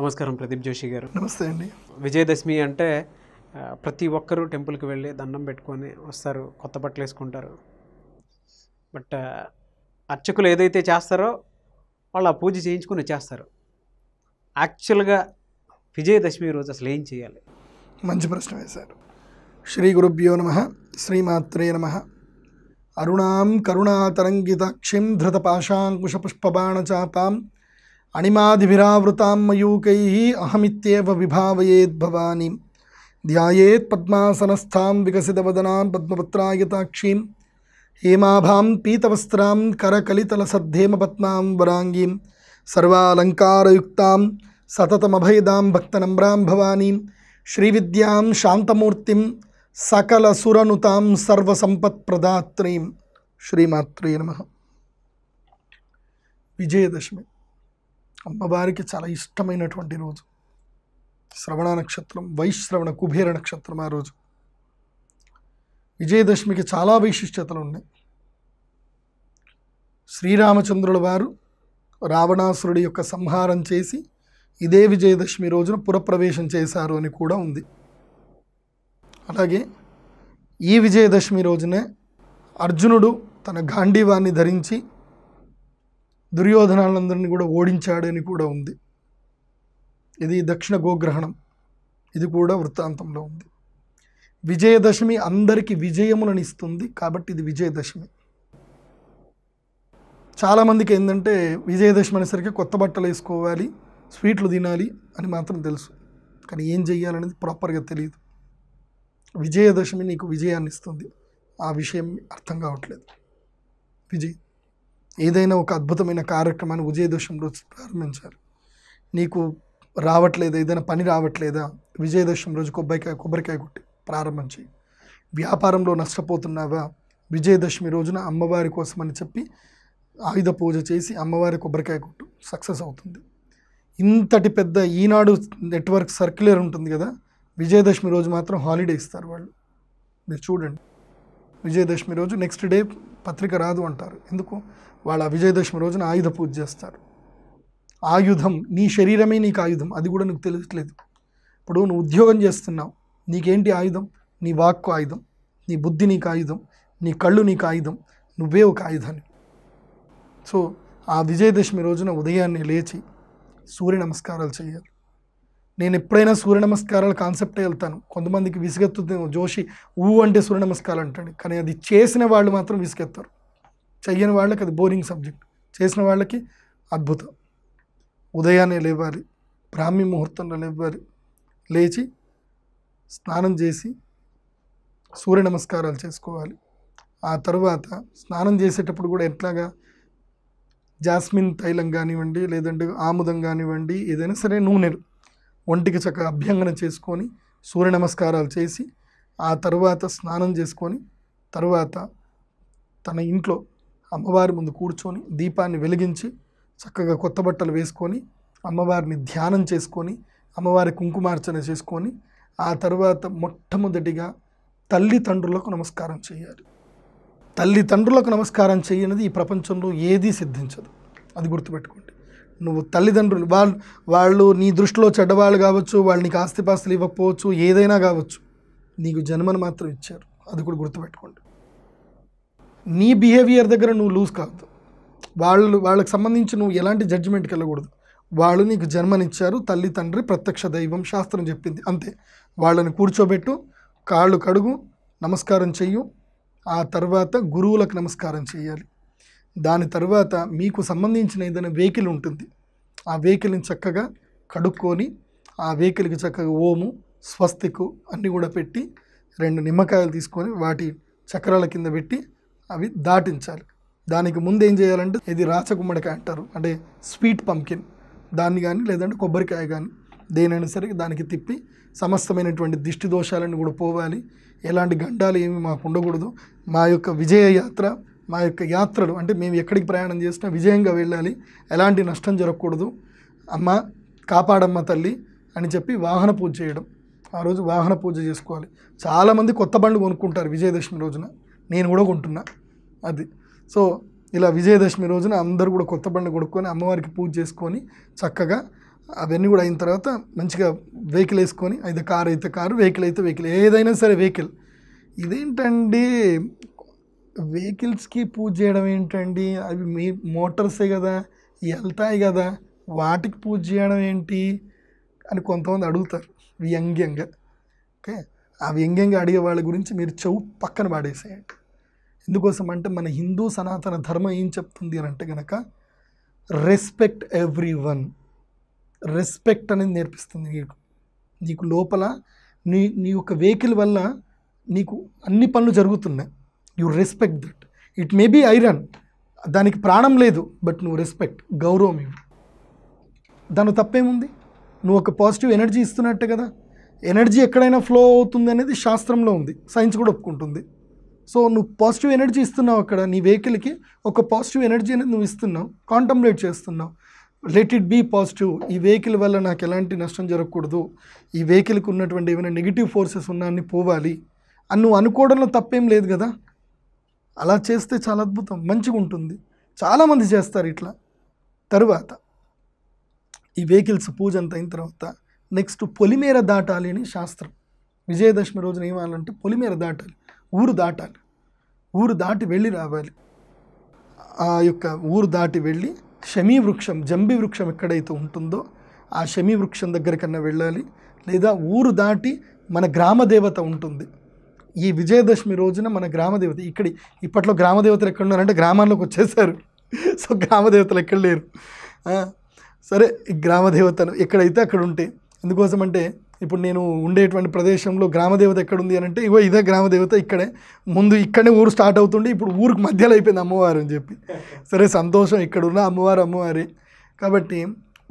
నమస్కారం ప్రదీప్ జోషి గారు నమస్తే అండి విజయదశమి అంటే ప్రతి ఒక్కరూ టెంపుల్కి వెళ్ళి దండం పెట్టుకొని వస్తారు కొత్త బట్టలు వేసుకుంటారు బట్ అర్చకులు ఏదైతే చేస్తారో వాళ్ళు ఆ పూజ చేయించుకుని చేస్తారు యాక్చువల్గా విజయదశమి రోజు అసలు ఏం చేయాలి మంచి ప్రశ్న వేశారు శ్రీ గురుభ్యో నమ శ్రీమాత్రే నమ అరుణాం కరుణాతరంగితాక్షిం ధృత పాశాంకుశ పుష్పబాణచాపాం अणिमादिभिरावृतां मयूकैः अहमित्येव विभावयेद् भवानीं ध्यायेत् पद्मासनस्थां विकसितवदनां पद्मपत्रायताक्षीं हेमाभां पीतवस्त्रां करकलितलसद्धेमपद्मां वराङ्गीं सर्वालङ्कारयुक्तां सततमभयदां भक्तनम्रां भवानीं श्रीविद्यां शान्तमूर्तिं शातमूर्ति सर्वसम्पत्प्रदात्रीं श्रीमात्रे नम विजयदशमी అమ్మవారికి చాలా ఇష్టమైనటువంటి రోజు శ్రవణ నక్షత్రం వైశ్రవణ కుబేర నక్షత్రం ఆ రోజు విజయదశమికి చాలా వైశిష్టతలు ఉన్నాయి శ్రీరామచంద్రుల వారు రావణాసురుడి యొక్క సంహారం చేసి ఇదే విజయదశమి రోజున పురప్రవేశం చేశారు అని కూడా ఉంది అలాగే ఈ విజయదశమి రోజునే అర్జునుడు తన గాంధీవాన్ని ధరించి దుర్యోధనాలందరినీ కూడా ఓడించాడని కూడా ఉంది ఇది దక్షిణ గోగ్రహణం ఇది కూడా వృత్తాంతంలో ఉంది విజయదశమి అందరికీ విజయములను ఇస్తుంది కాబట్టి ఇది విజయదశమి చాలామందికి ఏంటంటే విజయదశమి అనేసరికి కొత్త బట్టలు వేసుకోవాలి స్వీట్లు తినాలి అని మాత్రం తెలుసు కానీ ఏం చేయాలనేది ప్రాపర్గా తెలియదు విజయదశమి నీకు విజయాన్ని ఇస్తుంది ఆ విషయం అర్థం కావట్లేదు విజయ్ ఏదైనా ఒక అద్భుతమైన కార్యక్రమాన్ని విజయదశమి రోజు ప్రారంభించాలి నీకు రావట్లేదు ఏదైనా పని రావట్లేదా విజయదశమి రోజు కొబ్బరికాయ కొబ్బరికాయ కొట్టి ప్రారంభించి వ్యాపారంలో నష్టపోతున్నావా విజయదశమి రోజున అమ్మవారి కోసం అని చెప్పి ఆయుధ పూజ చేసి అమ్మవారి కొబ్బరికాయ కొట్టు సక్సెస్ అవుతుంది ఇంతటి పెద్ద ఈనాడు నెట్వర్క్ సర్క్యులర్ ఉంటుంది కదా విజయదశమి రోజు మాత్రం హాలిడే ఇస్తారు వాళ్ళు మీరు చూడండి విజయదశమి రోజు నెక్స్ట్ డే పత్రిక రాదు అంటారు ఎందుకు వాళ్ళ విజయదశమి రోజున ఆయుధ పూజ చేస్తారు ఆయుధం నీ శరీరమే నీకు ఆయుధం అది కూడా నీకు తెలియట్లేదు ఇప్పుడు నువ్వు ఉద్యోగం చేస్తున్నావు నీకేంటి ఆయుధం నీ వాక్కు ఆయుధం నీ బుద్ధి నీకు ఆయుధం నీ కళ్ళు నీకు ఆయుధం నువ్వే ఒక ఆయుధాన్ని సో ఆ విజయదశమి రోజున ఉదయాన్నే లేచి సూర్య నమస్కారాలు చేయాలి నేను ఎప్పుడైనా సూర్య నమస్కారాల కాన్సెప్టే వెళ్తాను కొంతమందికి విసుగెత్తుంది జోషి ఊ అంటే సూర్య నమస్కారాలు అంటాడు కానీ అది చేసిన వాళ్ళు మాత్రం విసుగెత్తారు చెయ్యని వాళ్ళకి అది బోరింగ్ సబ్జెక్ట్ చేసిన వాళ్ళకి అద్భుతం ఉదయాన్నే లేవాలి బ్రాహ్మీ ముహూర్తంలో లేవాలి లేచి స్నానం చేసి సూర్య నమస్కారాలు చేసుకోవాలి ఆ తర్వాత స్నానం చేసేటప్పుడు కూడా ఎట్లాగా జాస్మిన్ తైలం కానివ్వండి లేదంటే ఆముదం కానివ్వండి ఏదైనా సరే నూనెలు ఒంటికి చక్క అభ్యంగనం చేసుకొని సూర్య నమస్కారాలు చేసి ఆ తరువాత స్నానం చేసుకొని తరువాత తన ఇంట్లో అమ్మవారి ముందు కూర్చొని దీపాన్ని వెలిగించి చక్కగా కొత్త బట్టలు వేసుకొని అమ్మవారిని ధ్యానం చేసుకొని అమ్మవారి కుంకుమార్చన చేసుకొని ఆ తర్వాత మొట్టమొదటిగా తల్లిదండ్రులకు నమస్కారం చేయాలి తల్లిదండ్రులకు నమస్కారం చేయనిది ఈ ప్రపంచంలో ఏదీ సిద్ధించదు అది గుర్తుపెట్టుకోండి నువ్వు తల్లిదండ్రులు వాళ్ళు వాళ్ళు నీ దృష్టిలో చెడ్డవాళ్ళు కావచ్చు వాళ్ళు నీకు ఆస్తిపాస్తులు ఇవ్వకపోవచ్చు ఏదైనా కావచ్చు నీకు జన్మను మాత్రం ఇచ్చారు అది కూడా గుర్తుపెట్టుకోండి నీ బిహేవియర్ దగ్గర నువ్వు లూజ్ కావద్దు వాళ్ళు వాళ్ళకి సంబంధించి నువ్వు ఎలాంటి జడ్జిమెంట్కి వెళ్ళకూడదు వాళ్ళు నీకు జన్మనిచ్చారు తల్లి తండ్రి ప్రత్యక్ష దైవం శాస్త్రం చెప్పింది అంతే వాళ్ళని కూర్చోబెట్టు కాళ్ళు కడుగు నమస్కారం చెయ్యు ఆ తర్వాత గురువులకు నమస్కారం చేయాలి దాని తర్వాత మీకు సంబంధించిన ఏదైనా వెహికల్ ఉంటుంది ఆ వెహికల్ని చక్కగా కడుక్కొని ఆ వెహికల్కి చక్కగా ఓము స్వస్తికు అన్నీ కూడా పెట్టి రెండు నిమ్మకాయలు తీసుకొని వాటి చక్రాల కింద పెట్టి అవి దాటించాలి దానికి ముందు ఏం చేయాలంటే ఇది రాచగుమ్మడికాయ అంటారు అంటే స్వీట్ పంకిన్ దాన్ని కానీ లేదంటే కొబ్బరికాయ కానీ దేనైనా సరే దానికి తిప్పి సమస్తమైనటువంటి దిష్టి దోషాలను కూడా పోవాలి ఎలాంటి గండాలు ఏమి మాకు ఉండకూడదు మా యొక్క విజయ యాత్ర మా యొక్క యాత్రలు అంటే మేము ఎక్కడికి ప్రయాణం చేసినా విజయంగా వెళ్ళాలి ఎలాంటి నష్టం జరగకూడదు అమ్మ కాపాడమ్మ తల్లి అని చెప్పి వాహన పూజ చేయడం ఆ రోజు వాహన పూజ చేసుకోవాలి చాలామంది కొత్త బండ్లు కొనుక్కుంటారు విజయదశమి రోజున నేను కూడా కొంటున్నా అది సో ఇలా విజయదశమి రోజున అందరూ కూడా కొత్త బండ్లు కొనుక్కొని అమ్మవారికి పూజ చేసుకొని చక్కగా అవన్నీ కూడా అయిన తర్వాత మంచిగా వెహికల్ వేసుకొని అయితే కారు అయితే కారు వెహికల్ అయితే వెహికల్ ఏదైనా సరే వెహికల్ ఇదేంటండి వెహికల్స్కి పూజ చేయడం ఏంటండి అవి మీ మోటార్సే కదా వెళ్తాయి కదా వాటికి పూజ చేయడం ఏంటి అని కొంతమంది అడుగుతారు వ్యంగ్యంగా ఓకే ఆ వ్యంగ్యంగా అడిగే వాళ్ళ గురించి మీరు చెవు పక్కన పాడేసేయండి ఎందుకోసం అంటే మన హిందూ సనాతన ధర్మం ఏం చెప్తుంది అని అంటే కనుక రెస్పెక్ట్ ఎవ్రీ వన్ రెస్పెక్ట్ అనేది నేర్పిస్తుంది నీకు నీకు లోపల నీ నీ యొక్క వెహికల్ వల్ల నీకు అన్ని పనులు జరుగుతున్నాయి you respect that it may be iron దానికి ప్రాణం లేదు బట్ నువ్వు రెస్పెక్ట్ గౌరవం ఇవ్వు దాని తప్పేముంది నువ్వు ఒక పాజిటివ్ ఎనర్జీ ఇస్తున్నట్టే కదా ఎనర్జీ ఎక్కడైనా ఫ్లో అవుతుంది అనేది శాస్త్రంలో ఉంది సైన్స్ కూడా ఒప్పుకుంటుంది సో నువ్వు పాజిటివ్ ఎనర్జీ ఇస్తున్నావు అక్కడ నీ వెహికల్కి ఒక పాజిటివ్ ఎనర్జీ అనేది నువ్వు ఇస్తున్నావు కాంటంప్లేట్ చేస్తున్నావు లెట్ ఇట్ బీ పాజిటివ్ ఈ వెహికల్ వల్ల నాకు ఎలాంటి నష్టం జరగకూడదు ఈ వెహికల్కి ఉన్నటువంటి ఏమైనా నెగిటివ్ ఫోర్సెస్ ఉన్నా అన్ని పోవాలి అని నువ్వు అనుకోవడంలో తప్పేం లేదు కదా అలా చేస్తే చాలా అద్భుతం మంచిగా ఉంటుంది చాలామంది చేస్తారు ఇట్లా తరువాత ఈ వెహికల్స్ పూజ అంత అయిన తర్వాత నెక్స్ట్ పొలిమేర దాటాలి అని శాస్త్రం విజయదశమి రోజున ఏమాలంటే పొలిమేర దాటాలి ఊరు దాటాలి ఊరు దాటి వెళ్ళి రావాలి ఆ యొక్క ఊరు దాటి వెళ్ళి షమీ వృక్షం జంబి వృక్షం ఎక్కడైతే ఉంటుందో ఆ షమీ వృక్షం దగ్గర వెళ్ళాలి లేదా ఊరు దాటి మన గ్రామ దేవత ఉంటుంది ఈ విజయదశమి రోజున మన గ్రామదేవత ఇక్కడి ఇప్పట్లో గ్రామదేవతలు ఎక్కడ ఉన్నారంటే గ్రామాల్లోకి వచ్చేసారు సో గ్రామదేవతలు ఎక్కడ లేరు సరే గ్రామదేవతను ఎక్కడైతే అక్కడ ఉంటే ఎందుకోసం అంటే ఇప్పుడు నేను ఉండేటువంటి ప్రదేశంలో గ్రామదేవత ఎక్కడుంది అని అంటే ఇగో ఇదే గ్రామదేవత ఇక్కడే ముందు ఇక్కడనే ఊరు స్టార్ట్ అవుతుండే ఇప్పుడు ఊరికి మధ్యలో అయిపోయింది అమ్మవారు అని చెప్పి సరే సంతోషం ఇక్కడున్న అమ్మవారు అమ్మవారే కాబట్టి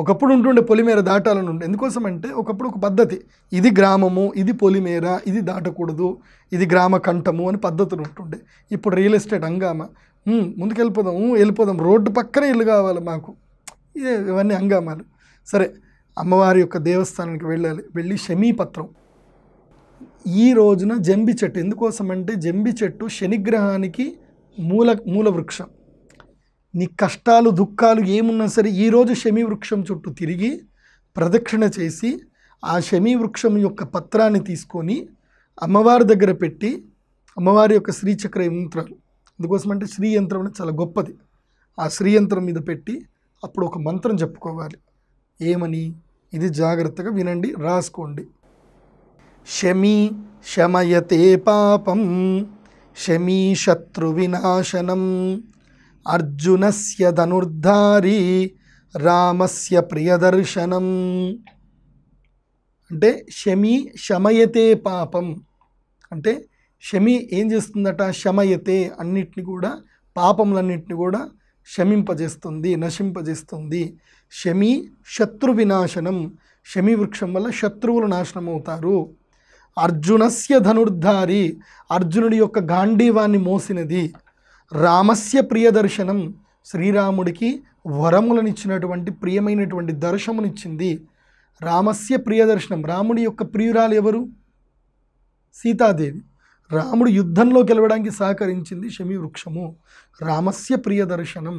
ఒకప్పుడు ఉంటుండే పొలిమేర దాటాలని ఉండే ఎందుకోసం అంటే ఒకప్పుడు ఒక పద్ధతి ఇది గ్రామము ఇది పొలిమేర ఇది దాటకూడదు ఇది గ్రామ కంఠము అని పద్ధతులు ఉంటుండే ఇప్పుడు రియల్ ఎస్టేట్ హంగామ ముందుకెళ్ళిపోదాం వెళ్ళిపోదాం రోడ్డు పక్కనే ఇల్లు కావాలి మాకు ఇవన్నీ హంగామాలు సరే అమ్మవారి యొక్క దేవస్థానానికి వెళ్ళాలి వెళ్ళి శమీపత్రం ఈ రోజున జంబి చెట్టు ఎందుకోసం అంటే జంబి చెట్టు శనిగ్రహానికి మూల మూల వృక్షం నీ కష్టాలు దుఃఖాలు ఏమున్నా సరే ఈరోజు శమీ వృక్షం చుట్టూ తిరిగి ప్రదక్షిణ చేసి ఆ శమీ వృక్షం యొక్క పత్రాన్ని తీసుకొని అమ్మవారి దగ్గర పెట్టి అమ్మవారి యొక్క శ్రీచక్ర యంత్రాలు అందుకోసం అంటే శ్రీ యంత్రం అనేది చాలా గొప్పది ఆ శ్రీ యంత్రం మీద పెట్టి అప్పుడు ఒక మంత్రం చెప్పుకోవాలి ఏమని ఇది జాగ్రత్తగా వినండి రాసుకోండి శమీ శమయతే పాపం శమీ శత్రు వినాశనం అర్జునస్య ధనుర్ధారి రామస్య ప్రియదర్శనం అంటే శమి శమయతే పాపం అంటే శమి ఏం చేస్తుందట శమయతే అన్నిటిని కూడా పాపములన్నిటిని కూడా శమింపజేస్తుంది నశింపజేస్తుంది శమి శత్రు వినాశనం శమి వృక్షం వల్ల శత్రువులు నాశనం అవుతారు అర్జునస్య ధనుర్ధారి అర్జునుడి యొక్క గాంధీవాన్ని మోసినది రామస్య ప్రియదర్శనం శ్రీరాముడికి వరములనిచ్చినటువంటి ప్రియమైనటువంటి దర్శమునిచ్చింది రామస్య ప్రియదర్శనం రాముడి యొక్క ప్రియురాలు ఎవరు సీతాదేవి రాముడు యుద్ధంలోకి వెళ్ళడానికి సహకరించింది శమి వృక్షము రామస్య ప్రియదర్శనం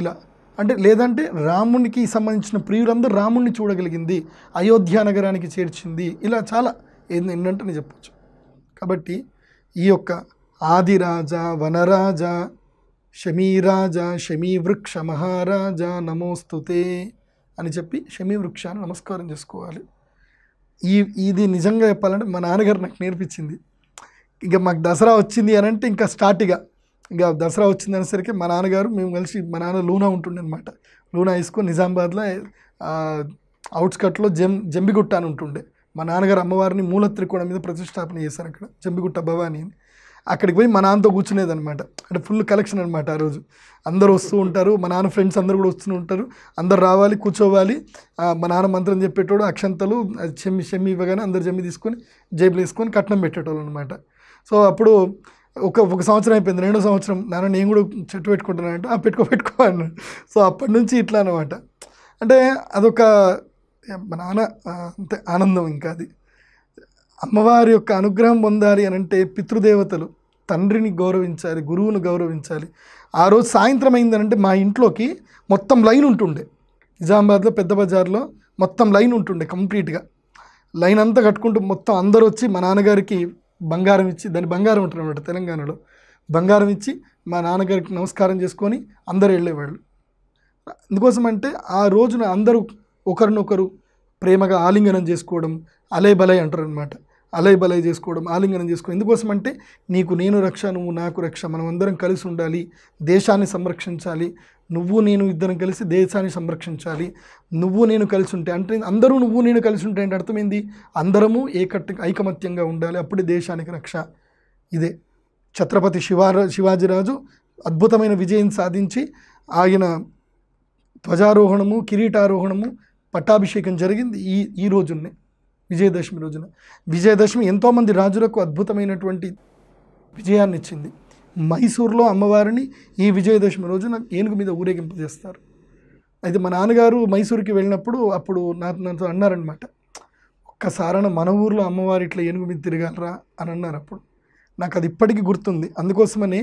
ఇలా అంటే లేదంటే రామునికి సంబంధించిన ప్రియులందరూ రాముణ్ణి చూడగలిగింది అయోధ్య నగరానికి చేర్చింది ఇలా చాలా ఏంటంటే నేను చెప్పచ్చు కాబట్టి ఈ యొక్క ఆదిరాజ వనరాజ శమీరాజ శమీవృక్ష మహారాజ నమోస్తుతే అని చెప్పి శమీవృక్షాన్ని నమస్కారం చేసుకోవాలి ఈ ఇది నిజంగా చెప్పాలంటే మా నాన్నగారు నాకు నేర్పించింది ఇంకా మాకు దసరా వచ్చింది అని అంటే ఇంకా స్టార్టిగా ఇక దసరా వచ్చింది అనేసరికి మా నాన్నగారు మేము కలిసి మా నాన్న లూనా ఉంటుండే అనమాట లూనా వేసుకొని నిజామాబాద్లో అవుట్స్కట్లో జం జంబిగుట్ట అని ఉంటుండే మా నాన్నగారు అమ్మవారిని మూల త్రికోణం మీద ప్రతిష్టాపన చేశారు అక్కడ జంబిగుట్ట భవాని అని అక్కడికి పోయి మా నాన్నతో కూర్చునేది అనమాట అంటే ఫుల్ కలెక్షన్ అనమాట ఆ రోజు అందరూ వస్తూ ఉంటారు మా నాన్న ఫ్రెండ్స్ అందరూ కూడా వస్తూ ఉంటారు అందరు రావాలి కూర్చోవాలి మా నాన్న మంత్రం చెప్పేటోడు అక్షంతలు చెమ్మి చెమ్మి ఇవ్వగానే అందరు చెమ్మి తీసుకొని జేబులు వేసుకొని కట్నం పెట్టేటోళ్ళు అనమాట సో అప్పుడు ఒక ఒక సంవత్సరం అయిపోయింది రెండో సంవత్సరం నాన్న నేను కూడా చెట్టు పెట్టుకుంటున్నాను అంటే పెట్టుకో పెట్టుకో సో అప్పటి నుంచి ఇట్లా అనమాట అంటే అదొక మా నాన్న అంతే ఆనందం ఇంకా అది అమ్మవారి యొక్క అనుగ్రహం పొందాలి అని అంటే పితృదేవతలు తండ్రిని గౌరవించాలి గురువును గౌరవించాలి ఆ రోజు సాయంత్రం అయిందనంటే మా ఇంట్లోకి మొత్తం లైన్ ఉంటుండే నిజామాబాద్లో పెద్ద బజార్లో మొత్తం లైన్ ఉంటుండే కంప్లీట్గా లైన్ అంతా కట్టుకుంటూ మొత్తం అందరూ వచ్చి మా నాన్నగారికి బంగారం ఇచ్చి దాన్ని బంగారం ఉంటుంది అనమాట తెలంగాణలో బంగారం ఇచ్చి మా నాన్నగారికి నమస్కారం చేసుకొని అందరు వెళ్ళేవాళ్ళు అందుకోసం అంటే ఆ రోజున అందరూ ఒకరినొకరు ప్రేమగా ఆలింగనం చేసుకోవడం అలే బలే అంటారు అనమాట అలై బలై చేసుకోవడం ఆలింగనం చేసుకోవడం ఎందుకోసం అంటే నీకు నేను రక్ష నువ్వు నాకు రక్ష మనం అందరం కలిసి ఉండాలి దేశాన్ని సంరక్షించాలి నువ్వు నేను ఇద్దరం కలిసి దేశాన్ని సంరక్షించాలి నువ్వు నేను కలిసి ఉంటే అంటే అందరూ నువ్వు నేను కలిసి ఉంటే అంటే అర్థమైంది అందరము ఏకట్ ఐకమత్యంగా ఉండాలి అప్పుడే దేశానికి రక్ష ఇదే ఛత్రపతి శివారా శివాజీరాజు అద్భుతమైన విజయం సాధించి ఆయన ధ్వజారోహణము కిరీటారోహణము పట్టాభిషేకం జరిగింది ఈ ఈ రోజున్నే విజయదశమి రోజున విజయదశమి ఎంతోమంది రాజులకు అద్భుతమైనటువంటి విజయాన్ని ఇచ్చింది మైసూర్లో అమ్మవారిని ఈ విజయదశమి రోజున ఏనుగు మీద ఊరేగింపజేస్తారు అయితే మా నాన్నగారు మైసూర్కి వెళ్ళినప్పుడు అప్పుడు నాతో అన్నారనమాట ఒక్కసారన మన ఊర్లో అమ్మవారి ఇట్లా ఏనుగు మీద తిరగలరా అని అన్నారు అప్పుడు నాకు అది ఇప్పటికీ గుర్తుంది అందుకోసమనే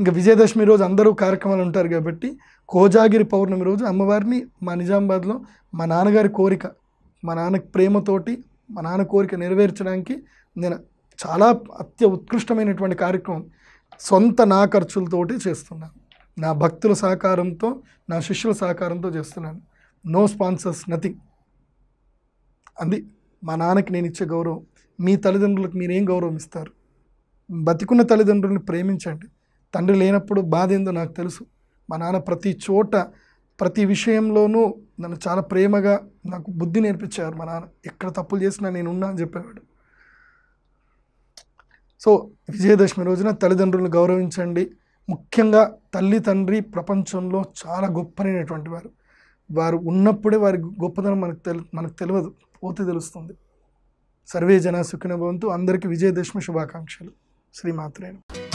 ఇంకా విజయదశమి రోజు అందరూ కార్యక్రమాలు ఉంటారు కాబట్టి కోజాగిరి పౌర్ణమి రోజు అమ్మవారిని మా నిజామాబాద్లో మా నాన్నగారి కోరిక మా నాన్న ప్రేమతోటి మా నాన్న కోరిక నెరవేర్చడానికి నేను చాలా అత్య ఉత్కృష్టమైనటువంటి కార్యక్రమం సొంత నా ఖర్చులతోటి చేస్తున్నాను నా భక్తుల సహకారంతో నా శిష్యుల సహకారంతో చేస్తున్నాను నో స్పాన్సర్స్ నథింగ్ అంది మా నాన్నకి నేను ఇచ్చే గౌరవం మీ తల్లిదండ్రులకు మీరేం గౌరవం ఇస్తారు బతికున్న తల్లిదండ్రుల్ని ప్రేమించండి తండ్రి లేనప్పుడు బాధ ఏందో నాకు తెలుసు మా నాన్న ప్రతి చోట ప్రతి విషయంలోనూ నన్ను చాలా ప్రేమగా నాకు బుద్ధి నేర్పించారు మా నాన్న ఎక్కడ తప్పులు చేసినా నేను ఉన్నా అని చెప్పేవాడు సో విజయదశమి రోజున తల్లిదండ్రులను గౌరవించండి ముఖ్యంగా తల్లి తండ్రి ప్రపంచంలో చాలా గొప్పనైనటువంటి వారు వారు ఉన్నప్పుడే వారి గొప్పతనం మనకు తెలు మనకు తెలియదు పోతే తెలుస్తుంది సర్వే జన సుఖిన భవంతు అందరికీ విజయదశమి శుభాకాంక్షలు శ్రీమాత్రేను